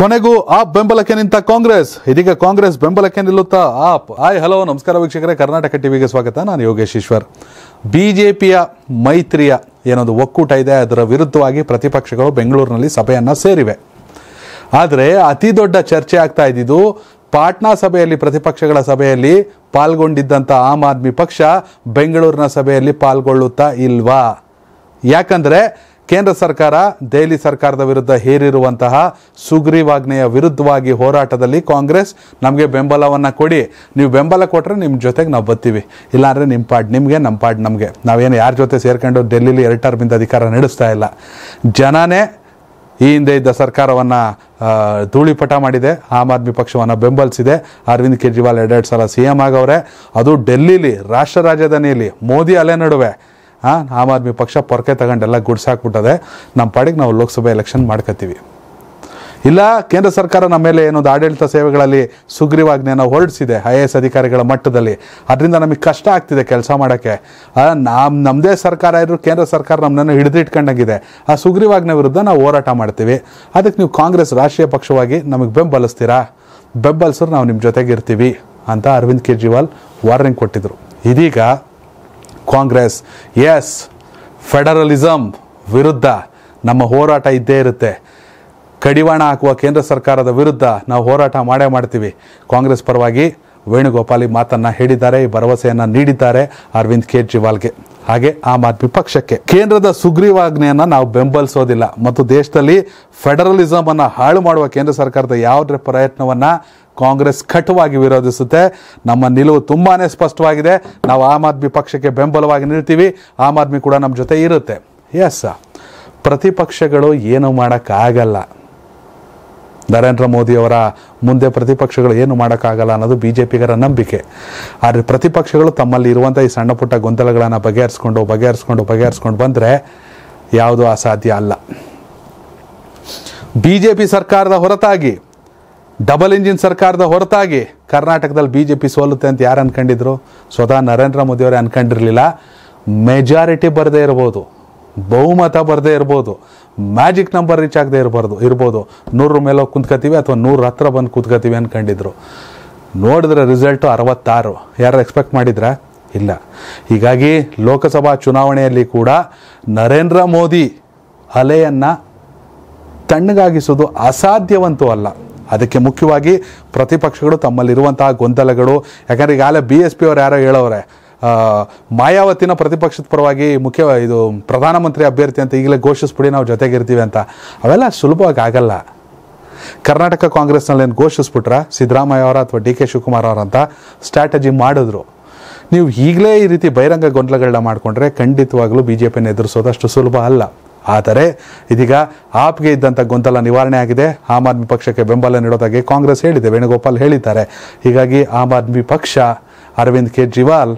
ಕೊನೆಗೂ ಆಪ್ ಬೆಂಬಲಕ್ಕೆ ನಿಂತ ಕಾಂಗ್ರೆಸ್ ಇದೀಗ ಕಾಂಗ್ರೆಸ್ ಬೆಂಬಲಕ್ಕೆ ನಿಲ್ಲುತ್ತಾ ಆಪ್ ಆಯ್ ಹಲೋ ನಮಸ್ಕಾರ ವೀಕ್ಷಕರೇ ಕರ್ನಾಟಕ ಟಿವಿಗೆ ಸ್ವಾಗತ ನಾನು ಯೋಗೇಶ್ ಈಶ್ವರ್ ಬಿಜೆಪಿಯ ಮೈತ್ರಿಯ ಏನೊಂದು ಒಕ್ಕೂಟ ಇದೆ ಅದರ ವಿರುದ್ಧವಾಗಿ ಪ್ರತಿಪಕ್ಷಗಳು ಬೆಂಗಳೂರಿನಲ್ಲಿ ಸಭೆಯನ್ನು ಸೇರಿವೆ ಆದರೆ ಅತಿ ದೊಡ್ಡ ಚರ್ಚೆ ಆಗ್ತಾ ಇದ್ದಿದ್ದು ಪಾಟ್ನಾ ಸಭೆಯಲ್ಲಿ ಪ್ರತಿಪಕ್ಷಗಳ ಸಭೆಯಲ್ಲಿ ಪಾಲ್ಗೊಂಡಿದ್ದಂಥ ಆಮ್ ಆದ್ಮಿ ಪಕ್ಷ ಬೆಂಗಳೂರಿನ ಸಭೆಯಲ್ಲಿ ಪಾಲ್ಗೊಳ್ಳುತ್ತಾ ಇಲ್ವಾ ಯಾಕಂದರೆ ಕೇಂದ್ರ ಸರ್ಕಾರ ದೆಹಲಿ ಸರ್ಕಾರದ ವಿರುದ್ಧ ಹೇರಿರುವಂತಹ ಸುಗ್ರೀವಾಜ್ಞೆಯ ವಿರುದ್ಧವಾಗಿ ಹೋರಾಟದಲ್ಲಿ ಕಾಂಗ್ರೆಸ್ ನಮಗೆ ಬೆಂಬಲವನ್ನು ಕೊಡಿ ನೀವು ಬೆಂಬಲ ಕೊಟ್ಟರೆ ನಿಮ್ಮ ಜೊತೆಗೆ ನಾವು ಬರ್ತೀವಿ ಇಲ್ಲಾಂದರೆ ನಿಮ್ಮ ಪಾಡ್ ನಿಮಗೆ ನಮ್ಮ ಪಾಡ್ ನಮಗೆ ನಾವೇನು ಯಾರ ಜೊತೆ ಸೇರ್ಕೊಂಡು ಡೆಲ್ಲಿಲಿ ಎರಡು ಟರ್ಮಿಂದ ಅಧಿಕಾರ ನಡೆಸ್ತಾ ಇಲ್ಲ ಜನನೇ ಈ ಹಿಂದೆ ಇದ್ದ ಸರ್ಕಾರವನ್ನು ಧೂಳಿಪಟ ಮಾಡಿದೆ ಆಮ್ ಆದ್ಮಿ ಪಕ್ಷವನ್ನು ಬೆಂಬಲಿಸಿದೆ ಅರವಿಂದ್ ಕೇಜ್ರಿವಾಲ್ ಎರಡೆರಡು ಸಲ ಸಿ ಎಂ ಆಗವ್ರೆ ಅದು ಡೆಲ್ಲಿಲಿ ರಾಷ್ಟ್ರ ರಾಜಧಾನಿಯಲ್ಲಿ ಮೋದಿ ಅಲೆ ನಡುವೆ ಹಾಂ ಆಮ್ ಆದ್ಮಿ ಪಕ್ಷ ಪೊರಕೆ ತಗೊಂಡೆಲ್ಲ ಗುಡ್ಸಾಕ್ಬಿಟ್ಟದೆ ನಮ್ಮ ಪಾಡಿಗೆ ನಾವು ಲೋಕಸಭೆ ಎಲೆಕ್ಷನ್ ಮಾಡ್ಕೋತೀವಿ ಇಲ್ಲ ಕೇಂದ್ರ ಸರ್ಕಾರ ನಮ್ಮ ಮೇಲೆ ಏನೊಂದು ಆಡಳಿತ ಸೇವೆಗಳಲ್ಲಿ ಸುಗ್ರೀವಾಜ್ಞೆಯನ್ನು ಹೊರಡಿಸಿದೆ ಐ ಎ ಎಸ್ ಅಧಿಕಾರಿಗಳ ಮಟ್ಟದಲ್ಲಿ ಅದರಿಂದ ನಮಗೆ ಕಷ್ಟ ಆಗ್ತಿದೆ ಕೆಲಸ ಮಾಡೋಕ್ಕೆ ನಮ್ಮ ನಮ್ಮದೇ ಸರ್ಕಾರ ಇದ್ರು ಕೇಂದ್ರ ಸರ್ಕಾರ ನಮ್ಮನ್ನು ಹಿಡಿದಿಟ್ಕೊಂಡಂಗಿದೆ ಆ ಸುಗ್ರೀವಾಜ್ಞೆ ವಿರುದ್ಧ ನಾವು ಹೋರಾಟ ಮಾಡ್ತೀವಿ ಅದಕ್ಕೆ ನೀವು ಕಾಂಗ್ರೆಸ್ ರಾಷ್ಟ್ರೀಯ ಪಕ್ಷವಾಗಿ ನಮಗೆ ಬೆಂಬಲಿಸ್ತೀರಾ ಬೆಂಬಲಿಸಿದ್ರೆ ನಾವು ನಿಮ್ಮ ಜೊತೆಗೆ ಇರ್ತೀವಿ ಅಂತ ಅರವಿಂದ್ ಕೇಜ್ರಿವಾಲ್ ವಾರ್ನಿಂಗ್ ಕೊಟ್ಟಿದ್ದರು ಇದೀಗ ಕಾಂಗ್ರೆಸ್ ಎಸ್ ಫೆಡರಲಿಸಮ್ ವಿರುದ್ಧ ನಮ್ಮ ಹೋರಾಟ ಇದ್ದೇ ಇರುತ್ತೆ ಕಡಿವಾಣ ಹಾಕುವ ಕೇಂದ್ರ ಸರ್ಕಾರದ ವಿರುದ್ಧ ನಾವು ಹೋರಾಟ ಮಾಡೇ ಮಾಡ್ತೀವಿ ಕಾಂಗ್ರೆಸ್ ಪರವಾಗಿ ವೇಣುಗೋಪಾಲಿ ಮಾತನ್ನು ಹೇಳಿದ್ದಾರೆ ಈ ಭರವಸೆಯನ್ನು ನೀಡಿದ್ದಾರೆ ಅರವಿಂದ್ ಕೇಜ್ರಿವಾಲ್ಗೆ ಹಾಗೆ ಆಮ್ ಆದ್ಮಿ ಪಕ್ಷಕ್ಕೆ ಕೇಂದ್ರದ ಸುಗ್ರೀವಾಜ್ಞೆಯನ್ನು ನಾವು ಬೆಂಬಲಿಸೋದಿಲ್ಲ ಮತ್ತು ದೇಶದಲ್ಲಿ ಫೆಡರಲಿಸಮ್ ಅನ್ನು ಹಾಳು ಮಾಡುವ ಕೇಂದ್ರ ಸರ್ಕಾರದ ಯಾವುದೇ ಪ್ರಯತ್ನವನ್ನು ಕಾಂಗ್ರೆಸ್ ಕಟುವಾಗಿ ವಿರೋಧಿಸುತ್ತೆ ನಮ್ಮ ನಿಲುವು ತುಂಬಾ ಸ್ಪಷ್ಟವಾಗಿದೆ ನಾವು ಆಮ್ ಆದ್ಮಿ ಪಕ್ಷಕ್ಕೆ ಬೆಂಬಲವಾಗಿ ನಿಲ್ತೀವಿ ಆಮ್ ಆದ್ಮಿ ಕೂಡ ನಮ್ಮ ಜೊತೆ ಇರುತ್ತೆ ಎಸ್ ಪ್ರತಿಪಕ್ಷಗಳು ಏನು ಮಾಡೋಕ್ಕಾಗಲ್ಲ ನರೇಂದ್ರ ಮೋದಿಯವರ ಮುಂದೆ ಪ್ರತಿಪಕ್ಷಗಳು ಏನು ಮಾಡೋಕ್ಕಾಗಲ್ಲ ಅನ್ನೋದು ಬಿ ಜೆ ಪಿಗರ ನಂಬಿಕೆ ಆದರೆ ಪ್ರತಿಪಕ್ಷಗಳು ತಮ್ಮಲ್ಲಿ ಇರುವಂಥ ಈ ಸಣ್ಣ ಪುಟ್ಟ ಗೊಂದಲಗಳನ್ನು ಬಗೆಹರಿಸ್ಕೊಂಡು ಬಗೆಹರಿಸ್ಕೊಂಡು ಬಗೆಹರಿಸ್ಕೊಂಡು ಬಂದರೆ ಯಾವುದು ಅಸಾಧ್ಯ ಅಲ್ಲ ಬಿ ಜೆ ಪಿ ಸರ್ಕಾರದ ಹೊರತಾಗಿ ಡಬಲ್ ಇಂಜಿನ್ ಸರ್ಕಾರದ ಹೊರತಾಗಿ ಕರ್ನಾಟಕದಲ್ಲಿ ಬಿ ಜೆ ಪಿ ಸೋಲುತ್ತೆ ಅಂತ ಯಾರು ಅನ್ಕೊಂಡಿದ್ರು ಸ್ವತಃ ನರೇಂದ್ರ ಮೋದಿಯವರೇ ಅನ್ಕೊಂಡಿರಲಿಲ್ಲ ಮೆಜಾರಿಟಿ ಬರದೇ ಇರ್ಬೋದು ಬಹುಮತ ಬರದೇ ಇರ್ಬೋದು ಮ್ಯಾಜಿಕ್ ನಂಬರ್ ರೀಚ್ ಆಗದೆ ಇರಬಾರ್ದು ಇರ್ಬೋದು ನೂರ ಮೇಲೆ ಕುಂತ್ಕೋತೀವಿ ಅಥವಾ ನೂರ ಹತ್ರ ಬಂದು ಕುತ್ಕೋತೀವಿ ಅಂದ್ಕೊಂಡಿದ್ರು ನೋಡಿದ್ರೆ ರಿಸಲ್ಟು ಅರವತ್ತಾರು ಯಾರು ಎಕ್ಸ್ಪೆಕ್ಟ್ ಮಾಡಿದ್ರಾ ಇಲ್ಲ ಹೀಗಾಗಿ ಲೋಕಸಭಾ ಚುನಾವಣೆಯಲ್ಲಿ ಕೂಡ ನರೇಂದ್ರ ಮೋದಿ ಅಲೆಯನ್ನು ತಣ್ಣಗಾಗಿಸೋದು ಅಸಾಧ್ಯವಂತೂ ಅಲ್ಲ ಅದಕ್ಕೆ ಮುಖ್ಯವಾಗಿ ಪ್ರತಿಪಕ್ಷಗಳು ತಮ್ಮಲ್ಲಿರುವಂತಹ ಗೊಂದಲಗಳು ಯಾಕಂದರೆ ಈಗಾಗಲೇ ಬಿ ಎಸ್ ಪಿ ಅವರು ಯಾರೋ ಹೇಳೋರೆ ಮಾಯಾವತಿನ ಪ್ರತಿಪಕ್ಷದ ಪರವಾಗಿ ಮುಖ್ಯ ಇದು ಪ್ರಧಾನಮಂತ್ರಿ ಅಭ್ಯರ್ಥಿ ಅಂತ ಈಗಲೇ ಘೋಷಿಸ್ಬಿಡಿ ನಾವು ಜೊತೆಗಿರ್ತೀವಿ ಅಂತ ಅವೆಲ್ಲ ಸುಲಭವಾಗಿ ಆಗಲ್ಲ ಕರ್ನಾಟಕ ಕಾಂಗ್ರೆಸ್ನಲ್ಲಿ ಏನು ಘೋಷಿಸ್ಬಿಟ್ರ ಸಿದ್ದರಾಮಯ್ಯ ಅವರ ಅಥವಾ ಡಿ ಕೆ ಶಿವಕುಮಾರ್ ಅವರಂತ ಸ್ಟ್ರಾಟಜಿ ಮಾಡಿದ್ರು ನೀವು ಈಗಲೇ ಈ ರೀತಿ ಬಹಿರಂಗ ಗೊಂದಲಗಳನ್ನ ಮಾಡಿಕೊಂಡ್ರೆ ಖಂಡಿತವಾಗಲೂ ಬಿ ಜೆ ಪಿಯನ್ನು ಎದುರಿಸೋದು ಅಷ್ಟು ಸುಲಭ ಅಲ್ಲ ಆದರೆ ಇದೀಗ ಆಪ್ಗೆ ಇದ್ದಂಥ ಗೊಂದಲ ನಿವಾರಣೆ ಆಗಿದೆ ಆಮ್ ಆದ್ಮಿ ಪಕ್ಷಕ್ಕೆ ಬೆಂಬಲ ನೀಡೋದಾಗಿ ಕಾಂಗ್ರೆಸ್ ಹೇಳಿದೆ ವೇಣುಗೋಪಾಲ್ ಹೇಳಿದ್ದಾರೆ ಹೀಗಾಗಿ ಆಮ್ ಆದ್ಮಿ ಪಕ್ಷ ಅರವಿಂದ್ ಕೇಜ್ರಿವಾಲ್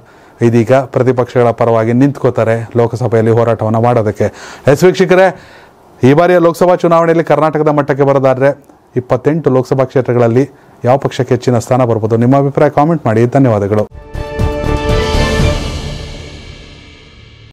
ಇದೀಗ ಪ್ರತಿಪಕ್ಷಗಳ ಪರವಾಗಿ ನಿಂತ್ಕೋತಾರೆ ಲೋಕಸಭೆಯಲ್ಲಿ ಹೋರಾಟವನ್ನು ಮಾಡೋದಕ್ಕೆ ಎಸ್ ವೀಕ್ಷಕರೇ ಈ ಬಾರಿಯ ಲೋಕಸಭಾ ಚುನಾವಣೆಯಲ್ಲಿ ಕರ್ನಾಟಕದ ಮಟ್ಟಕ್ಕೆ ಬರೋದಾದರೆ ಇಪ್ಪತ್ತೆಂಟು ಲೋಕಸಭಾ ಕ್ಷೇತ್ರಗಳಲ್ಲಿ ಯಾವ ಪಕ್ಷಕ್ಕೆ ಹೆಚ್ಚಿನ ಸ್ಥಾನ ಬರ್ಬೋದು ನಿಮ್ಮ ಅಭಿಪ್ರಾಯ ಕಾಮೆಂಟ್ ಮಾಡಿ ಧನ್ಯವಾದಗಳು